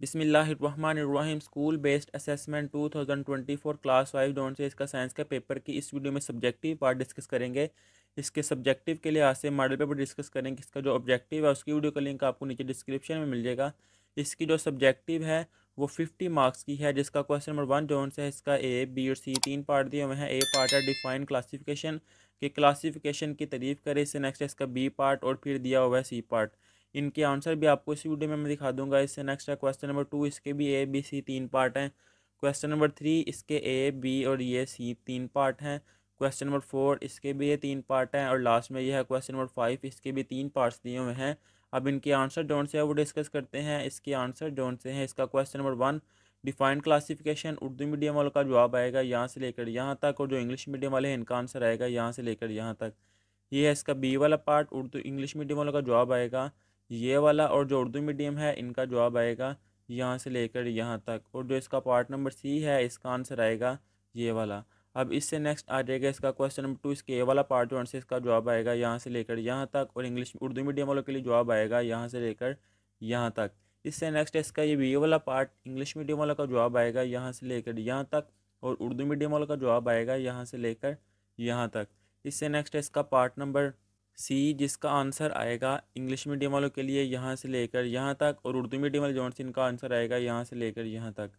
बिसमीम school based assessment 2024 class five डोंट से इसका साइंस का पेपर की इस वीडियो में सब्जेक्टिव पार्ट डिस्कस करेंगे इसके सब्जेक्टिव के लिए आज से मॉडल पेपर डिस्कस करेंगे इसका जो ऑब्जेक्टिव है उसकी वीडियो का लिंक आपको नीचे डिस्क्रिप्शन में मिल जाएगा इसकी जो सब्जेक्टिव है वो फिफ्टी मार्क्स की है जिसका क्वेश्चन नंबर वन जोन से है इसका ए बी और सी तीन पार्ट दिए हुए हैं ए पार्ट है डिफाइन क्लासिफिकेशन के क्लासिफिकेशन की तारीफ करें इससे नेक्स्ट है इसका बी पार्ट और फिर दिया हुआ है सी पार्ट इनके आंसर भी आपको इस वीडियो में मैं दिखा दूंगा इससे नेक्स्ट है क्वेश्चन नंबर टू इसके भी ए बी सी तीन पार्ट हैं क्वेश्चन नंबर थ्री इसके ए बी और ये सी तीन पार्ट हैं क्वेश्चन नंबर फोर इसके भी ये तीन पार्ट हैं और लास्ट में यह है क्वेश्चन नंबर फाइव इसके भी तीन पार्ट्स दिए हुए हैं अब इनके आंसर डोंट से है वो डिस्कस करते हैं इसके आंसर डोंट से हैं इसका question number one defined classification Urdu medium वालों का जवाब आएगा यहाँ से लेकर यहाँ तक और जो इंग्लिश मीडियम वाले हैं इनका आंसर आएगा यहाँ से लेकर यहाँ तक ये है इसका बी वाला पार्ट उर्दू इंग्लिश मीडियम वालों का जवाब आएगा ये वाला और जो उर्दू मीडियम है इनका जवाब आएगा यहाँ से लेकर यहाँ तक और जो इसका पार्ट नंबर सी है इसका आंसर आएगा ये वाला अब इससे नेक्स्ट आ जाएगा इसका क्वेश्चन नंबर टू इसके ए वाला पार्ट जो आंसर इसका जवाब आएगा यहाँ से लेकर यहाँ तक और इंग्लिश उर्दू मीडियम वालों के लिए जवाब आएगा यहाँ से लेकर यहाँ तक इससे नेक्स्ट इसका ये बी वाला पार्ट इंग्लिश मीडियम वालों का जवाब आएगा यहाँ से लेकर यहाँ तक और उर्दू मीडियम वालों का जवाब आएगा यहाँ से लेकर यहाँ तक इससे नेक्स्ट है इसका पार्ट नंबर सी जिसका आंसर आएगा इंग्लिश मीडियम वालों के लिए यहाँ से लेकर यहाँ तक और उर्दू मीडियम वाले जोन से इनका आंसर आएगा यहाँ से लेकर यहाँ तक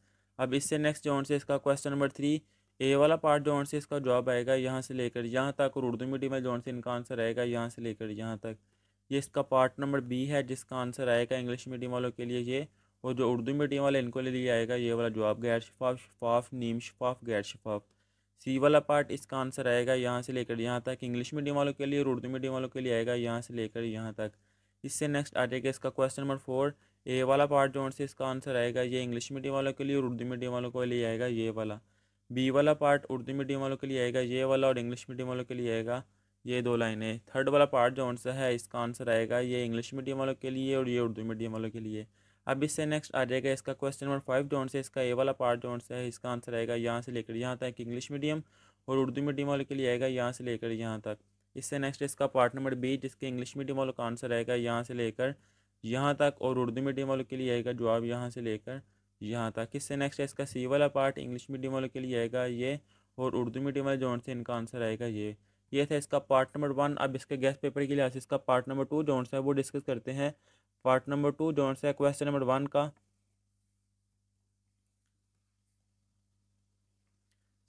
अब इससे नेक्स्ट जोन से इसका क्वेश्चन नंबर थ्री ए वाला पार्ट जोन से इसका जवाब आएगा यहाँ से लेकर यहाँ तक और उर्दू मीडियम वाले जोन से इनका आंसर आएगा यहाँ से लेकर यहाँ तक ये इसका पार्ट नंबर बी है जिसका आंसर आएगा इंग्लिश मीडियम वालों के लिए ये और जो उर्दू मीडियम वाले इनको ले लिए आएगा ये वाला जवाब गैर शफाफ शफाफ नीम शफाफ गैर शफाफ सी वाला पार्ट इसका आंसर आएगा यहाँ से लेकर यहाँ तक इंग्लिश मीडियम वालों के लिए और उर्दू मीडियम वालों के लिए आएगा यहाँ से लेकर यहाँ तक इससे नेक्स्ट आ जाएगा इसका क्वेश्चन नंबर फोर ए वाला पार्ट जो से इसका आंसर आएगा ये इंग्लिश मीडियम वालों के लिए और उर्दू मीडियम वालों के लिए आएगा ये वाला बी वाला पार्ट उर्दू मीडियम वालों के लिए आएगा ये वाला और इंग्लिश मीडियम वालों के लिए आएगा ये दो लाइनें थर्ड वाला पार्ट जो है इसका आंसर आएगा ये इंग्लिश मीडियम वालों के लिए और ये उर्दू मीडियम वालों के लिए अब इससे नेक्स्ट आ जाएगा इसका क्वेश्चन नंबर फाइव जो से इसका ए वाला पार्ट जो से है इसका आंसर आएगा यहाँ से लेकर यहाँ तक इंग्लिश मीडियम और उर्दू मीडियम वाले के लिए आएगा यहाँ से लेकर यहाँ तक इससे नेक्स्ट इसका पार्ट नंबर बी जिसके इंग्लिश मीडियम वालों का आंसर आएगा यहाँ से लेकर यहाँ तक और उर्दू मीडियम वालों के लिए आएगा जवाब यहाँ से लेकर यहाँ तक इससे नेक्स्ट है इसका सी वाला पार्ट इंग्लिश मीडियम वालों के लिए आएगा ये और उर्दू मीडियम वाले जो से इनका आंसर आएगा ये ये था इसका पार्ट नंबर वन अब इसके गैस पेपर के लिए इसका पार्ट नंबर टू जो है वो डिस्कस करते हैं पार्ट नंबर टू जो आंसर है क्वेश्चन नंबर वन का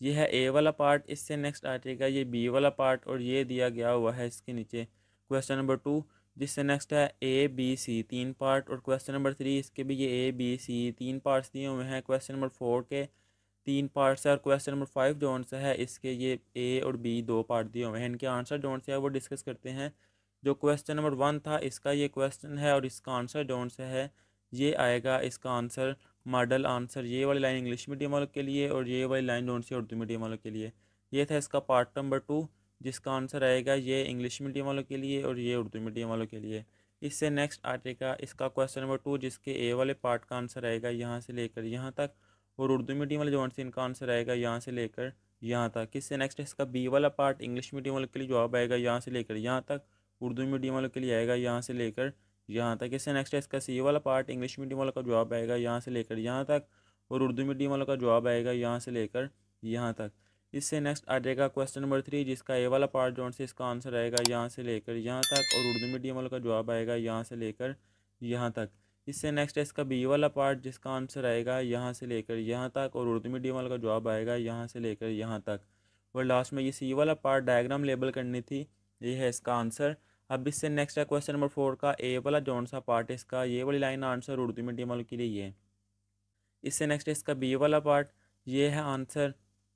ये है ए वाला पार्ट इससे नेक्स्ट आ जाएगा ये बी वाला पार्ट और ये दिया गया हुआ है इसके नीचे क्वेश्चन नंबर टू जिससे नेक्स्ट है ए बी सी तीन पार्ट और क्वेश्चन नंबर थ्री इसके भी ये ए बी सी तीन पार्ट्स दिए हुए हैं क्वेश्चन नंबर फोर के तीन पार्ट्स है और क्वेश्चन नंबर फाइव जो आंसर है इसके ये ए और बी दो पार्ट दिए हुए हैं इनके आंसर जो आंसर है वो डिस्कस करते हैं जो क्वेश्चन नंबर वन था इसका ये क्वेश्चन है और इसका आंसर डोंट से है ये आएगा इसका आंसर मॉडल आंसर ये वाली लाइन इंग्लिश मीडियम वालों के लिए और ये वाली line don't say Urdu medium वालों के लिए ये था इसका पार्ट नंबर टू जिसका आंसर आएगा ये इंग्लिश मीडियम वालों के लिए और ये उर्दू मीडियम वालों के लिए इससे नेक्स्ट आटेगा इसका क्वेश्चन नंबर टू जिसके ए वाले पार्ट का आंसर आएगा यहाँ से लेकर यहाँ तक और उर्दू मीडियम वाले जो आंसर इनका आंसर आएगा यहाँ से लेकर यहाँ तक इससे नेक्स्ट इसका बी वाला पार्ट इंग्लिश मीडियम वालों के लिए जवाब आएगा यहाँ से लेकर यहाँ तक उर्दू मीडियम वालों के लिए आएगा यहाँ से लेकर यहाँ तक इससे नेक्स्ट है इसका सी वाला पार्ट इंग्लिश मीडियम वालों का जवाब आएगा यहाँ से लेकर यहाँ तक और उर्दू मीडियम वालों का जवाब आएगा यहाँ से लेकर यहाँ तक इससे नेक्स्ट आ जाएगा क्वेश्चन नंबर थ्री जिसका ए वाला पार्ट जो से इसका आंसर आएगा यहाँ से लेकर यहाँ तक और उर्दू मीडियम वालों का जवाब आएगा यहाँ से लेकर यहाँ तक इससे नेक्स्ट है इसका बी वाला पार्ट जिसका आंसर आएगा यहाँ से लेकर यहाँ तक और उर्दू मीडियम वालों का जवाब आएगा यहाँ से लेकर यहाँ तक और लास्ट में ये सी वाला पार्ट डायग्राम लेबल करनी थी ये है इसका आंसर अब इससे नेक्स्ट है क्वेश्चन नंबर फोर का ए वाला जौन सा पार्ट इसका ये वाली लाइन आंसर उर्दू मीडियम वालों के लिए ये इससे नेक्स्ट है इसका बी वाला पार्ट ये है आंसर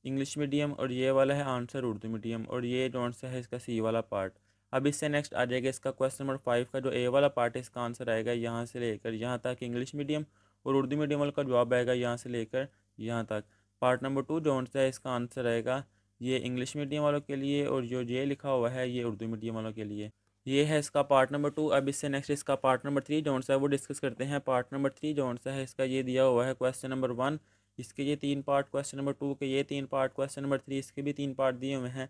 इंग्लिश मीडियम और ये वाला है आंसर उर्दू मीडियम और ये जौन सा है इसका सी वाला पार्ट अब इससे नेक्स्ट आ जाएगा इसका क्वेश्चन नंबर फाइव का जो ए वाला पार्ट है इसका आंसर आएगा यहाँ से लेकर यहाँ तक इंग्लिश मीडियम और उर्दू मीडियम वालों का जवाब आएगा यहाँ से लेकर यहाँ तक पार्ट नंबर टू जो सा है इसका आंसर आएगा ये इंग्लिश मीडियम वालों के लिए और जो ये लिखा हुआ है ये उर्दू मीडियम वालों के लिए ये है इसका पार्ट नंबर टू अब इससे नेक्स्ट इसका पार्ट नंबर थ्री जोन सा है वो डिस्कस करते हैं पार्ट नंबर थ्री जोन सा है इसका ये दिया हुआ है क्वेश्चन नंबर वन इसके ये तीन पार्ट क्वेश्चन नंबर टू के ये तीन पार्ट क्वेश्चन नंबर थ्री इसके भी तीन पार्ट दिए हुए हैं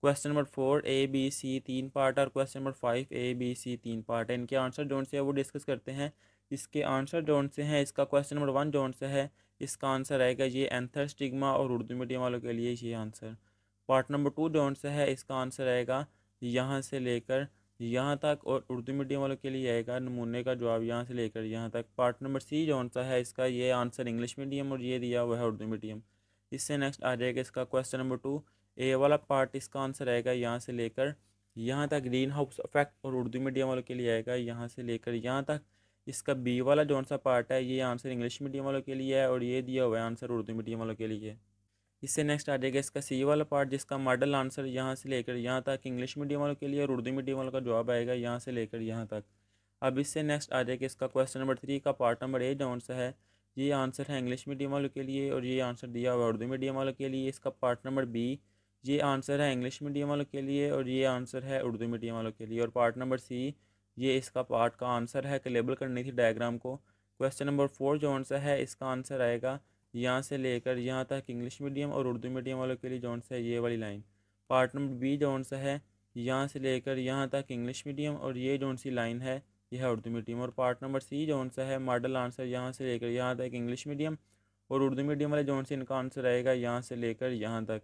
question number four A B C तीन पार्ट और question number five A B C तीन पार्ट है इनके आंसर जोन से है वो डिस्कस करते हैं इसके आंसर जोन से हैं इसका क्वेश्चन नंबर वन जोन से है इसका आंसर आएगा ये एंथर स्टिग्मा और उर्दू मीडियम वालों के लिए ये आंसर पार्ट नंबर टू जोन से है इसका आंसर आएगा यहाँ से लेकर यहाँ तक और उर्दू मीडियम वालों के लिए आएगा नमूने का जवाब यहाँ से लेकर यहाँ तक पार्ट नंबर सी जो सा है इसका ये आंसर इंग्लिश मीडियम और ये दिया हुआ है उर्दू मीडियम इससे नेक्स्ट आ जाएगा इसका क्वेश्चन नंबर टू ए वाला पार्ट इसका आंसर आएगा यहाँ से लेकर यहाँ तक ग्रीन हाउस इफेक्ट और उर्दू मीडियम वालों के लिए आएगा यहाँ से लेकर यहाँ तक इसका बी वाला जौन सा पार्ट है ये आंसर इंग्लिश मीडियम वालों के लिए है और ये दिया हुआ है आंसर उर्दू मीडियम वालों के लिए इससे नेक्स्ट आ जाएगा इसका सी वाला पार्ट जिसका मॉडल आंसर यहाँ से लेकर यहाँ तक इंग्लिश मीडियम वालों के लिए और उर्दू मीडियम वालों का जवाब आएगा यहाँ से लेकर यहाँ तक अब इससे नेक्स्ट आ जाएगा इसका क्वेश्चन नंबर थ्री का पार्ट नंबर ए जो सा है ये आंसर है इंग्लिश मीडियम वालों के लिए और ये आंसर दिया हुआ उर्दू मीडियम वालों के लिए इसका पार्ट नंबर बी ये आंसर है इंग्लिश मीडियम वालों के लिए और ये आंसर है उर्दू मीडियम वालों के लिए और पार्ट नंबर सी ये इसका पार्ट का आंसर है कि लेबल करनी थी डायग्राम को क्वेश्चन नंबर फोर जो आंसर है इसका आंसर आएगा यहाँ से लेकर यहाँ तक इंग्लिश मीडियम और उर्दू मीडियम वालों के लिए जौन सा है ये वाली लाइन पार्ट नंबर बी जौन सा है यहाँ से लेकर यहाँ तक इंग्लिश मीडियम और ये जौन सी लाइन है यह उर्दू मीडियम और पार्ट नंबर सी जोन सा है मॉडल आंसर यहाँ से लेकर यहाँ तक इंग्लिश मीडियम और उर्दू मीडियम वाले जोन से इनका आंसर रहेगा यहाँ से लेकर यहाँ तक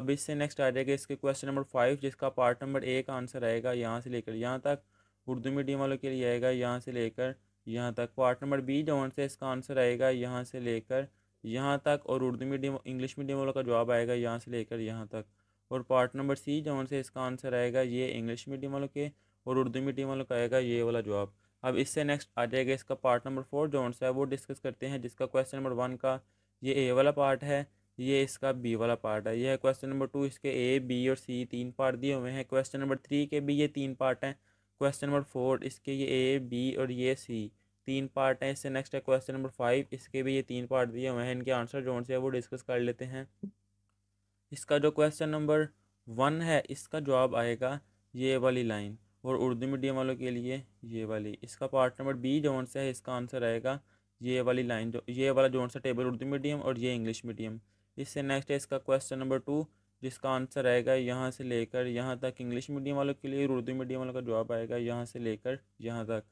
अब इससे नेक्स्ट आ जाएगा इसके क्वेश्चन नंबर फाइव जिसका पार्ट नंबर ए का आंसर आएगा यहाँ से लेकर यहाँ तक उर्दू मीडियम वालों के लिए आएगा यहाँ से लेकर यहाँ तक पार्ट नंबर बी जोन से इसका आंसर आएगा यहाँ से लेकर यहाँ तक और उर्दू मीडियम इंग्लिश मीडियम वालों का जवाब आएगा यहाँ से लेकर यहाँ तक और पार्ट नंबर सी जहाँ से इसका आंसर आएगा ये इंग्लिश मीडियम वालों के और उर्दू मीडियम वालों का आएगा ये वाला जवाब अब इससे नेक्स्ट आ जाएगा इसका पार्ट नंबर फोर जो सा है वो डिस्कस करते हैं जिसका क्वेश्चन नंबर वन का ये ए वाला पार्ट है ये इसका बी वाला पार्ट है यह क्वेश्चन नंबर टू इसके ए बी और सी तीन पार्ट दिए हुए हैं क्वेश्चन नंबर थ्री के भी ये तीन पार्ट हैं क्वेश्चन नंबर फोर इसके ये ए बी और ये सी तीन पार्ट हैं इससे नेक्स्ट है क्वेश्चन नंबर फाइव इसके भी ये तीन पार्ट दिए हुए हैं इनके आंसर जो से वो डिस्कस कर लेते हैं इसका जो क्वेश्चन नंबर वन है इसका जवाब आएगा ये वाली लाइन और उर्दू मीडियम वालों के लिए ये वाली इसका पार्ट नंबर बी जो से है इसका आंसर आएगा ये वाली लाइन जो ये वाला जो सा टेबल उर्दू मीडियम और ये इंग्लिश मीडियम इससे नेक्स्ट है इसका क्वेश्चन नंबर टू जिसका आंसर आएगा यहाँ से लेकर यहाँ तक इंग्लिश मीडियम वालों के लिए उर्दू मीडियम वालों का जवाब आएगा यहाँ से लेकर यहाँ तक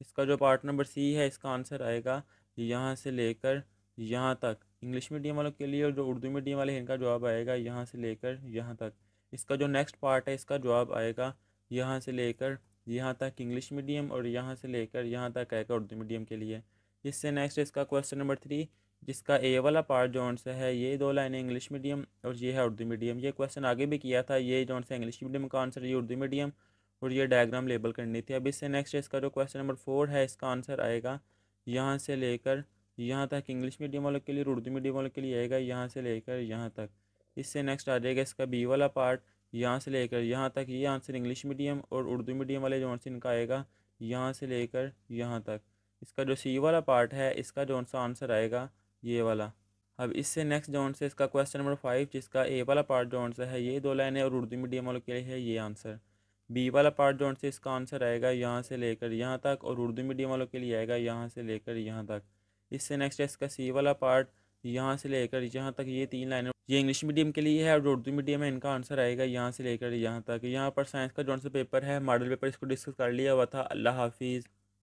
इसका जो पार्ट नंबर सी है इसका आंसर आएगा यहाँ से लेकर यहाँ तक इंग्लिश मीडियम वालों के लिए और जो उर्दू मीडियम वाले इनका जवाब आएगा यहाँ से लेकर यहाँ तक इसका जो नेक्स्ट पार्ट है इसका जवाब आएगा यहाँ से लेकर यहाँ तक इंग्लिश मीडियम और यहाँ से लेकर यहाँ तक आएगा उर्दू मीडियम के लिए इससे नेक्स्ट इसका क्वेश्चन नंबर थ्री जिसका ए वाला पार्ट जो सा है ये दो लाइनें इंग्लिश मीडियम और ये है उर्दू मीडियम ये क्वेश्चन आगे भी किया था ये जो सा इंग्लिश मीडियम का आंसर ये उर्दू मीडियम और ये डायग्राम लेबल करनी थी अब इससे नेक्स्ट इसका जो क्वेश्चन नंबर फोर है इसका आंसर आएगा यहाँ से लेकर यहाँ तक इंग्लिश मीडियम वालों के लिए उर्दू मीडियम वालों के लिए आएगा यहाँ से लेकर यहाँ तक इससे नेक्स्ट आ जाएगा इसका बी वाला पार्ट यहाँ से लेकर यहाँ तक ये आंसर इंग्लिश मीडियम और उर्दू मीडियम वाले जो आंसर इनका आएगा यहाँ से लेकर यहाँ तक इसका जो सी वाला पार्ट है इसका जो सा आंसर आएगा ये वाला अब इससे नेक्स्ट जो से इसका क्वेश्चन नंबर फाइव जिसका ए वाला पार्ट जो आंसर है ये दो लाइन है और उर्दू मीडियम वालों के लिए है ये आंसर बी वाला पार्ट जो से इसका आंसर आएगा यहाँ से लेकर यहाँ तक और उर्दू मीडियम वालों के लिए आएगा यहाँ से लेकर यहाँ तक इससे नेक्स्ट है इसका सी वाला पार्ट यहाँ से लेकर यहाँ तक ये तीन लाइनें ये इंग्लिश मीडियम के लिए है और उर्दू मीडियम है इनका आंसर आएगा यहाँ से लेकर यहाँ तक यहाँ पर साइंस का जो सा पेपर है मॉडल पेपर इसको डिस्कस कर लिया हुआ था अल्लाह हाफिज़